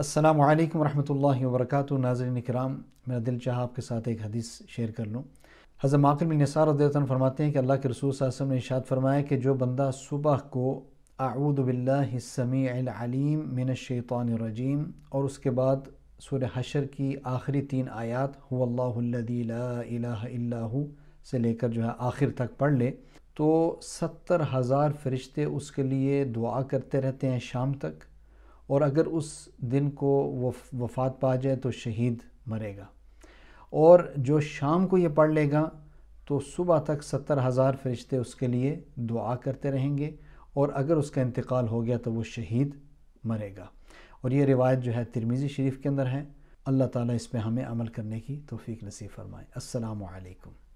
السلام علیکم ورحمۃ اللہ وبرکاتہ ناظرین اکرام میرا دل چاہا آپ کے ساتھ ایک حدیث شیئر کر لوں حضرت معطر میں نثار اللہ عنہ فرماتے ہیں کہ اللہ کے رسول صلی اللہ علیہ وسلم نے ارشاد فرمایا کہ جو بندہ صبح کو اعوذ باللہ السمیع العلیم من الشیطان الرجیم اور اس کے بعد سور حشر کی آخری تین آیات اللہ الذی لا الہ الا ہو سے لے کر جو ہے آخر تک پڑھ لے تو ستر ہزار فرشتے اس کے لیے دعا کرتے رہتے ہیں شام تک اور اگر اس دن کو وفات پا جائے تو شہید مرے گا اور جو شام کو یہ پڑھ لے گا تو صبح تک ستر ہزار فرشتے اس کے لیے دعا کرتے رہیں گے اور اگر اس کا انتقال ہو گیا تو وہ شہید مرے گا اور یہ روایت جو ہے ترمیزی شریف کے اندر ہے اللہ تعالیٰ اس پہ ہمیں عمل کرنے کی توفیق نصیب فرمائے السلام علیکم